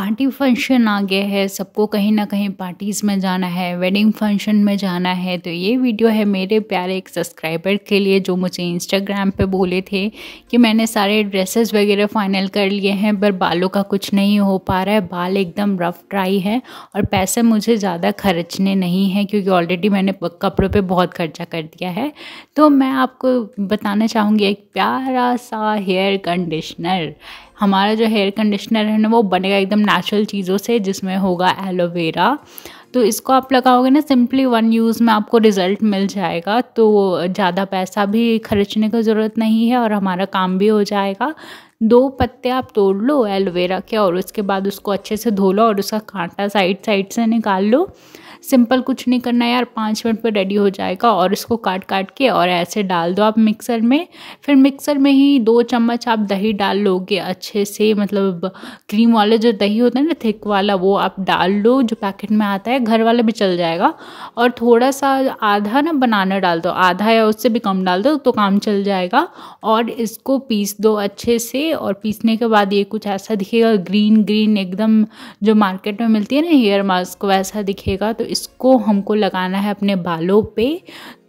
party function आ गया है सबको कहीं ना कहीं पार्टीज़ में जाना है वेडिंग फंक्शन में जाना है तो ये वीडियो है मेरे प्यारे एक सब्सक्राइबर के लिए जो मुझे इंस्टाग्राम पे बोले थे कि मैंने सारे ड्रेसेस वगैरह फाइनल कर लिए हैं पर बालों का कुछ नहीं हो पा रहा है बाल एकदम रफ ड्राई है और पैसे मुझे ज़्यादा खर्चने नहीं हैं क्योंकि ऑलरेडी मैंने कपड़ों पर बहुत खर्चा कर दिया है तो मैं आपको बताना चाहूँगी एक प्यारा सा हेयर कंडीशनर हमारा जो हेयर कंडीशनर है ना वो बनेगा एकदम नेचुरल चीज़ों से जिसमें होगा एलोवेरा तो इसको आप लगाओगे ना सिंपली वन यूज़ में आपको रिज़ल्ट मिल जाएगा तो ज़्यादा पैसा भी खर्चने की ज़रूरत नहीं है और हमारा काम भी हो जाएगा दो पत्ते आप तोड़ लो एलोवेरा के और उसके बाद उसको अच्छे से धो लो और उसका कांटा साइड साइड से निकाल लो सिंपल कुछ नहीं करना यार पाँच मिनट में रेडी हो जाएगा और इसको काट काट के और ऐसे डाल दो आप मिक्सर में फिर मिक्सर में ही दो चम्मच आप दही डाल लोगे अच्छे से मतलब क्रीम वाले जो दही होता है ना थिक वाला वो आप डाल लो जो पैकेट में आता है घर वाला भी चल जाएगा और थोड़ा सा आधा ना बनाना डाल दो आधा या उससे भी कम डाल दो तो काम चल जाएगा और इसको पीस दो अच्छे से और पीसने के बाद ये कुछ ऐसा दिखेगा ग्रीन ग्रीन एकदम जो मार्केट में मिलती है ना हेयर मास्क वैसा दिखेगा तो इसको हमको लगाना है अपने बालों पे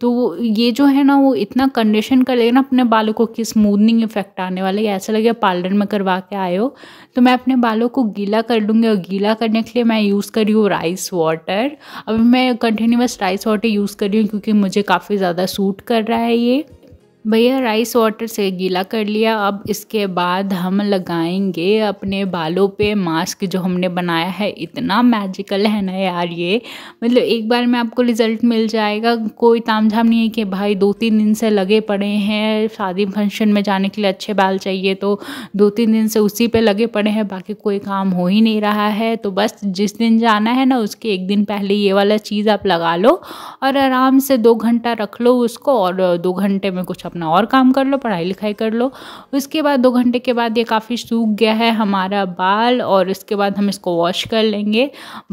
तो ये जो है ना वो इतना कंडीशन कर देगा ना अपने बालों को कि स्मूदनिंग इफेक्ट आने वाला है ऐसा लगेगा पार्लर में करवा के आए हो तो मैं अपने बालों को गीला कर लूँगी और गीला करने के लिए मैं यूज़ करी हूँ राइस वाटर अभी मैं कंटिन्यूस राइस वाटर यूज़ कर रही हूँ क्योंकि मुझे काफ़ी ज़्यादा सूट कर रहा है ये भैया राइस वाटर से गीला कर लिया अब इसके बाद हम लगाएंगे अपने बालों पे मास्क जो हमने बनाया है इतना मैजिकल है ना यार ये मतलब एक बार में आपको रिज़ल्ट मिल जाएगा कोई ताम झाम नहीं है कि भाई दो तीन दिन से लगे पड़े हैं शादी फंक्शन में जाने के लिए अच्छे बाल चाहिए तो दो तीन दिन से उसी पर लगे पड़े हैं बाकी कोई काम हो ही नहीं रहा है तो बस जिस दिन जाना है ना उसके एक दिन पहले ये वाला चीज़ आप लगा लो और आराम से दो घंटा रख लो उसको और दो घंटे में कुछ अपना और काम कर लो पढ़ाई लिखाई कर लो उसके बाद दो घंटे के बाद ये काफ़ी सूख गया है हमारा बाल और उसके बाद हम इसको वॉश कर लेंगे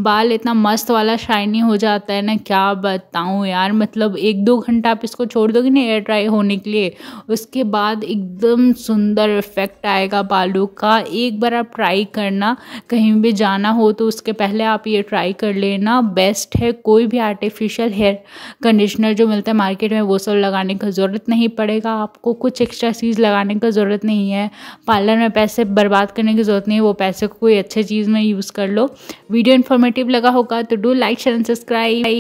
बाल इतना मस्त वाला शाइनी हो जाता है ना क्या बताऊँ यार मतलब एक दो घंटा आप इसको छोड़ दोगे ना एयर ड्राई होने के लिए उसके बाद एकदम सुंदर इफेक्ट आएगा बालों का एक बार आप ट्राई करना कहीं भी जाना हो तो उसके पहले आप ये ट्राई कर लेना बेस्ट है कोई भी आर्टिफिशियल हेयर कंडीशनर जो मिलता है मार्केट में वो सब लगाने की ज़रूरत नहीं पड़े पड़ेगा आपको कुछ एक्स्ट्रा चीज़ लगाने का ज़रूरत नहीं है पार्लर में पैसे बर्बाद करने की ज़रूरत नहीं है वो पैसे को कोई अच्छे चीज़ में यूज़ कर लो वीडियो इन्फॉर्मेटिव लगा होगा तो do like share and subscribe